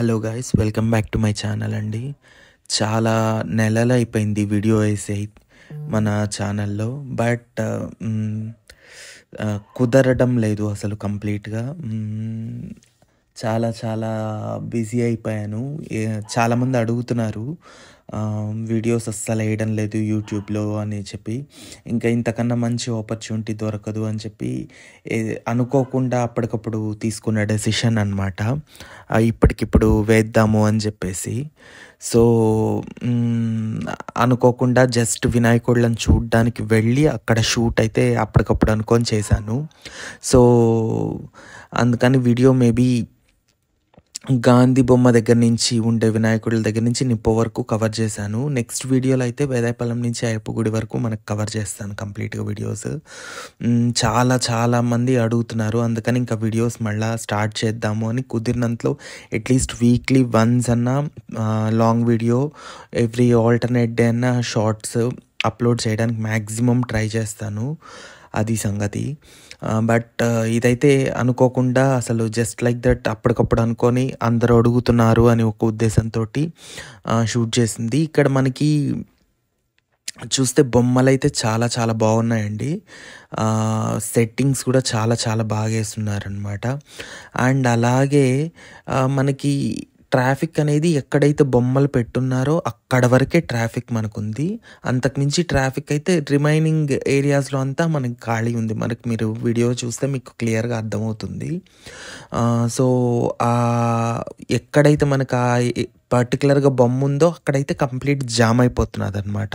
hello guys welcome back to my channel అండి చాలా నెలలు అయిపోయింది వీడియో వేసే మన ఛానల్లో బట్ uh, కుదరడం లేదు అసలు కంప్లీట్గా చాలా చాలా బిజీ అయిపోయాను చాలామంది అడుగుతున్నారు వీడియోస్ అస్సలు వేయడం లేదు యూట్యూబ్లో అని చెప్పి ఇంకా ఇంతకన్నా మంచి ఆపర్చునిటీ దొరకదు అని చెప్పి అనుకోకుండా అప్పటికప్పుడు తీసుకున్న డెసిషన్ అనమాట ఇప్పటికిప్పుడు వేద్దాము అని చెప్పేసి సో అనుకోకుండా జస్ట్ వినాయకుళ్ళని చూడడానికి వెళ్ళి అక్కడ షూట్ అయితే అప్పటికప్పుడు అనుకొని చేశాను సో అందుకని వీడియో మేబీ గాంధీ బొమ్మ దగ్గర నుంచి ఉండే వినాయకుడి దగ్గర నుంచి నిప్పో వరకు కవర్ చేశాను నెక్స్ట్ వీడియోలో అయితే వేదాయపల్లం నుంచి అయ్యప్ప గుడి వరకు మనకు కవర్ చేస్తాను కంప్లీట్గా వీడియోస్ చాలా చాలా మంది అడుగుతున్నారు అందుకని ఇంకా వీడియోస్ మళ్ళీ స్టార్ట్ చేద్దాము అని కుదిరినంతలో అట్లీస్ట్ వీక్లీ వన్స్ అన్న long video every alternate day అన్న షార్ట్స్ అప్లోడ్ చేయడానికి మ్యాక్సిమం ట్రై చేస్తాను అది సంగతి బట్ ఇదైతే అనుకోకుండా అసలు జస్ట్ లైక్ దట్ అప్పటికప్పుడు అనుకొని అందరూ అడుగుతున్నారు అని ఒక ఉద్దేశంతో షూట్ చేసింది ఇక్కడ మనకి చూస్తే బొమ్మలు అయితే చాలా చాలా బాగున్నాయండి సెట్టింగ్స్ కూడా చాలా చాలా బాగా వేస్తున్నారనమాట అండ్ అలాగే మనకి ట్రాఫిక్ అనేది ఎక్కడైతే బొమ్మలు పెట్టున్నారో అక్కడ వరకే ట్రాఫిక్ మనకుంది అంతకుమించి ట్రాఫిక్ అయితే రిమైనింగ్ ఏరియాస్లో అంతా మనకి ఖాళీ ఉంది మనకు మీరు వీడియో చూస్తే మీకు క్లియర్గా అర్థమవుతుంది సో ఎక్కడైతే మనకు ఆ పర్టికులర్గా బొమ్మ ఉందో అక్కడైతే కంప్లీట్ జామ్ అయిపోతున్నది అనమాట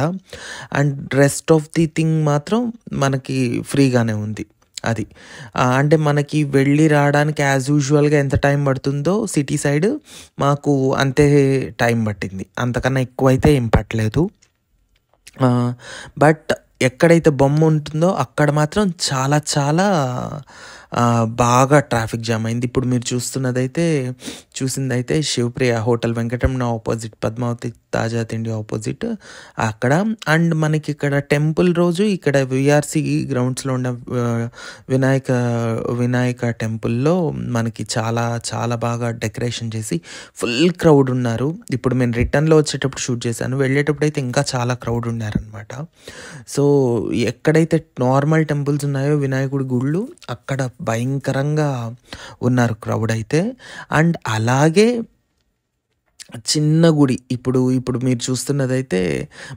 and rest of the thing మాత్రం మనకి ఫ్రీగానే ఉంది అది అంటే మనకి వెళ్ళి రావడానికి యాజ్ యూజువల్గా ఎంత టైం పడుతుందో సిటీ సైడ్ మాకు అంతే టైం పట్టింది అంతకన్నా ఎక్కువైతే ఏం పట్టలేదు బట్ ఎక్కడైతే బొమ్మ ఉంటుందో అక్కడ మాత్రం చాలా చాలా బాగా ట్రాఫిక్ జామ్ అయింది ఇప్పుడు మీరు చూస్తున్నదైతే చూసిందైతే Shivapriya hotel Venkataramana opposite Padmavati Taaza Thindi opposite అక్కడ అండ్ మనకి ఇక్కడ టెంపుల్ రోజు ఇక్కడ విఆర్సి గ్రౌండ్స్లో ఉన్న వినాయక వినాయక టెంపుల్లో మనకి చాలా చాలా బాగా డెకరేషన్ చేసి ఫుల్ క్రౌడ్ ఉన్నారు ఇప్పుడు నేను రిటర్న్లో వచ్చేటప్పుడు షూట్ చేశాను వెళ్ళేటప్పుడు అయితే ఇంకా చాలా క్రౌడ్ ఉన్నారనమాట సో ఎక్కడైతే నార్మల్ టెంపుల్స్ ఉన్నాయో వినాయకుడి గుళ్ళు అక్కడ భయంకరంగా ఉన్నారు క్రౌడ్ అయితే అండ్ అలాగే చిన్న గుడి ఇప్పుడు ఇప్పుడు మీరు చూస్తున్నదైతే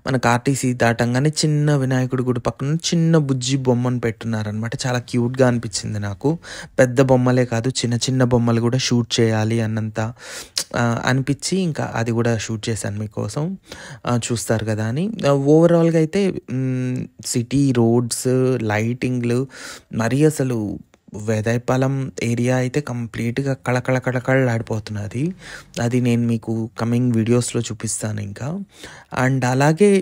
మనకు ఆర్టీసీ దాటంగానే చిన్న వినాయకుడి గుడి పక్కన చిన్న బుజ్జి బొమ్మను పెట్టున్నారనమాట చాలా క్యూట్గా అనిపించింది నాకు పెద్ద బొమ్మలే కాదు చిన్న చిన్న బొమ్మలు కూడా షూట్ చేయాలి అన్నంత అనిపించి ఇంకా అది కూడా షూట్ చేశాను మీకోసం చూస్తారు కదా అని ఓవరాల్గా అయితే సిటీ రోడ్స్ లైటింగ్లు మరీ అసలు వేదాయపాలెం ఏరియా అయితే కంప్లీట్గా కళకళ ఆడిపోతున్నది అది నేను మీకు కమింగ్ వీడియోస్లో చూపిస్తాను ఇంకా అండ్ అలాగే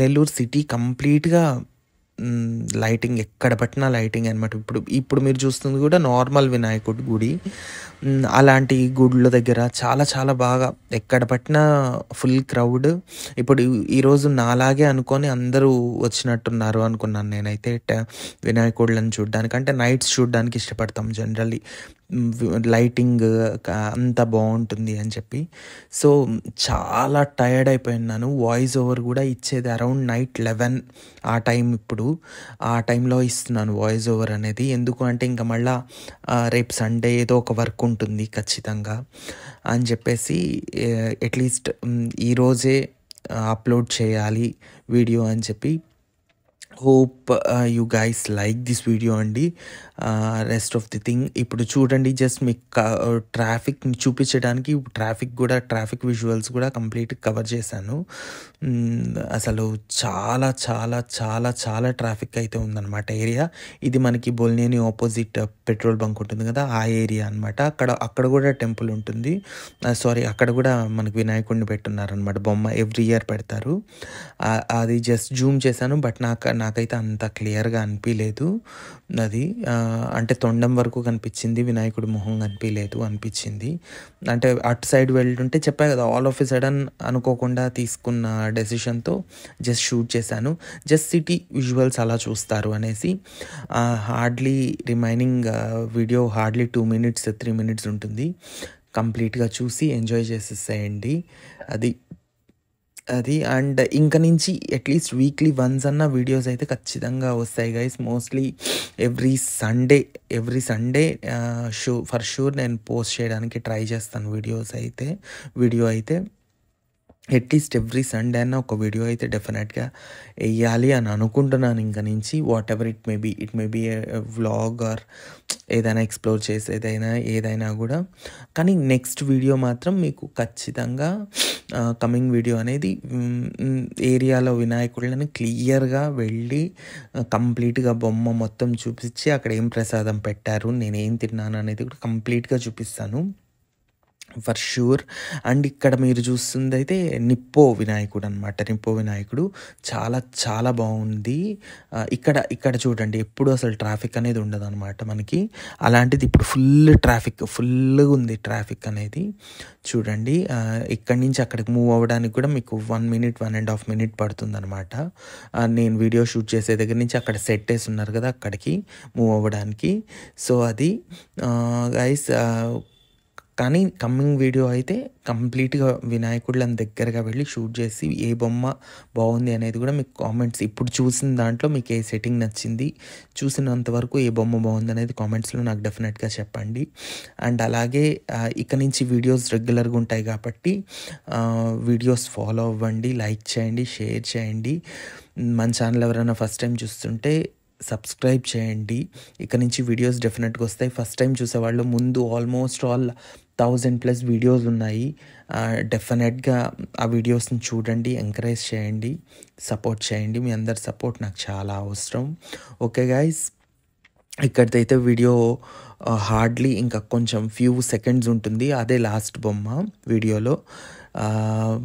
నెల్లూరు సిటీ కంప్లీట్గా లైటింగ్ ఎక్కడ పట్టినా లైటింగ్ అనమాట ఇప్పుడు ఇప్పుడు మీరు చూస్తుంది కూడా నార్మల్ వినాయకుడి గుడి అలాంటి గుడ్ల దగ్గర చాలా చాలా బాగా ఎక్కడ పట్టినా ఫుల్ క్రౌడ్ ఇప్పుడు ఈరోజు నాలాగే అనుకొని అందరూ వచ్చినట్టున్నారు అనుకున్నాను నేనైతే వినాయకుడులను చూడడానికి అంటే నైట్స్ చూడడానికి ఇష్టపడతాం జనరల్లీ లైటింగ్ అంత బాగుంటుంది అని చెప్పి సో చాలా టైర్డ్ అయిపోయినాను వాయిస్ ఓవర్ కూడా ఇచ్చేది అరౌండ్ నైట్ లెవెన్ ఆ టైం ఇప్పుడు ఆ టైంలో ఇస్తున్నాను వాయిస్ ఓవర్ అనేది ఎందుకు అంటే ఇంకా మళ్ళా రేపు సండే ఏదో ఒక వర్క్ ఉంటుంది ఖచ్చితంగా అని చెప్పేసి అట్లీస్ట్ ఈరోజే అప్లోడ్ చేయాలి వీడియో అని చెప్పి hope you guys like this video అండి రెస్ట్ ఆఫ్ ది థింగ్ ఇప్పుడు చూడండి జస్ట్ మీకు ట్రాఫిక్ uh, చూపించడానికి ట్రాఫిక్ కూడా ట్రాఫిక్ విజువల్స్ కూడా కంప్లీట్ కవర్ చేశాను mm, అసలు చాలా చాలా చాలా చాలా ట్రాఫిక్ అయితే ఉందన్నమాట ఏరియా ఇది మనకి బోల్నేని ఆపోజిట్ పెట్రోల్ బంక్ ఉంటుంది కదా ఆ ఏరియా అనమాట అక్కడ అక్కడ కూడా టెంపుల్ ఉంటుంది సారీ uh, అక్కడ కూడా మనకి వినాయకుడిని పెట్టున్నారనమాట బొమ్మ ఎవ్రీ ఇయర్ పెడతారు uh, అది జస్ట్ జూమ్ చేశాను బట్ నాకు నా నాకైతే అంత క్లియర్గా అనిపించలేదు అది అంటే తొండం వరకు కనిపించింది వినాయకుడు మొహం కనిపించలేదు అనిపించింది అంటే అటు సైడ్ వెళ్తుంటే చెప్పాను కదా ఆల్ ఆఫ్ ఎ సడన్ అనుకోకుండా తీసుకున్న డెసిషన్తో జస్ట్ షూట్ చేశాను జస్ట్ సిటీ విజువల్స్ అలా చూస్తారు అనేసి hardly remaining video hardly two minutes three minutes ఉంటుంది కంప్లీట్గా చూసి ఎంజాయ్ చేసేసేయండి అది అది అండ్ ఇంక నుంచి అట్లీస్ట్ వీక్లీ వన్స్ అన్న వీడియోస్ అయితే ఖచ్చితంగా వస్తాయి guys mostly every Sunday every Sunday sure for sure నేను పోస్ట్ చేయడానికి ట్రై చేస్తాను వీడియోస్ అయితే వీడియో అయితే అట్లీస్ట్ ఎవ్రీ సండే అన్న ఒక వీడియో అయితే డెఫినెట్గా వేయాలి అని అనుకుంటున్నాను ఇంక నుంచి whatever it may be it may be vlog or ఏదైనా ఎక్స్ప్లోర్ చేసేదైనా ఏదైనా కూడా కానీ నెక్స్ట్ వీడియో మాత్రం మీకు ఖచ్చితంగా కమింగ్ వీడియో అనేది ఏరియాలో వినాయకుడిని క్లియర్గా వెళ్ళి కంప్లీట్గా బొమ్మ మొత్తం చూపించి అక్కడ ఏం ప్రసాదం పెట్టారు నేనేం తిన్నాను అనేది కూడా కంప్లీట్గా చూపిస్తాను ఫర్ ష్యూర్ అండ్ ఇక్కడ మీరు చూస్తుంది అయితే నిప్పో వినాయకుడు అనమాట నిప్పో వినాయకుడు చాలా చాలా బాగుంది ఇక్కడ ఇక్కడ చూడండి ఎప్పుడు అసలు ట్రాఫిక్ అనేది ఉండదు అనమాట మనకి అలాంటిది ఇప్పుడు ఫుల్ ట్రాఫిక్ ఫుల్గా ఉంది ట్రాఫిక్ అనేది చూడండి ఇక్కడి నుంచి అక్కడికి మూవ్ అవ్వడానికి కూడా మీకు one minute one and half minute పడుతుంది అనమాట నేను వీడియో షూట్ చేసే దగ్గర నుంచి అక్కడ సెట్ వేసి ఉన్నారు కదా అక్కడికి మూవ్ అవ్వడానికి సో అది గైస్ కానీ కమ్మింగ్ వీడియో అయితే కంప్లీట్గా అని దగ్గరగా వెళ్ళి షూట్ చేసి ఏ బొమ్మ బాగుంది అనేది కూడా మీకు కామెంట్స్ ఇప్పుడు చూసిన దాంట్లో మీకు ఏ సెట్టింగ్ నచ్చింది చూసినంత వరకు ఏ బొమ్మ బాగుంది అనేది కామెంట్స్లో నాకు డెఫినెట్గా చెప్పండి అండ్ అలాగే ఇక నుంచి వీడియోస్ రెగ్యులర్గా ఉంటాయి కాబట్టి వీడియోస్ ఫాలో అవ్వండి లైక్ చేయండి షేర్ చేయండి మన ఛానల్ ఎవరైనా ఫస్ట్ టైం చూస్తుంటే సబ్స్క్రైబ్ చేయండి ఇక నుంచి వీడియోస్ డెఫినెట్గా వస్తాయి ఫస్ట్ టైం చూసేవాళ్ళు ముందు almost all thousand plus videos ఉన్నాయి డెఫినెట్గా ఆ వీడియోస్ని చూడండి ఎంకరేజ్ చేయండి సపోర్ట్ చేయండి మీ అందరి సపోర్ట్ నాకు చాలా అవసరం ఓకే గాయస్ ఇక్కడైతే వీడియో హార్డ్లీ ఇంకా కొంచెం ఫ్యూ సెకండ్స్ ఉంటుంది అదే లాస్ట్ బొమ్మ వీడియోలో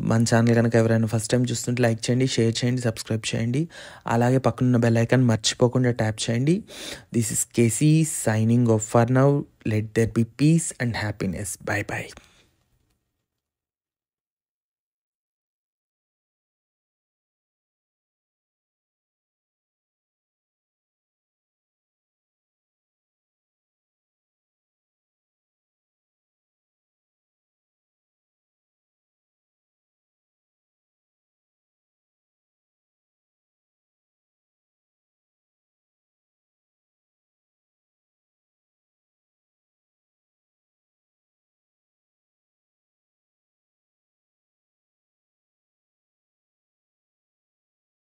మన ఛానల్ కనుక ఎవరైనా ఫస్ట్ టైం చూస్తుంటే లైక్ చేయండి షేర్ చేయండి సబ్స్క్రైబ్ చేయండి అలాగే పక్కనున్న బెల్ ఐకాన్ మర్చిపోకుండా ట్యాప్ చేయండి this is KC signing off for now let there be peace and happiness bye bye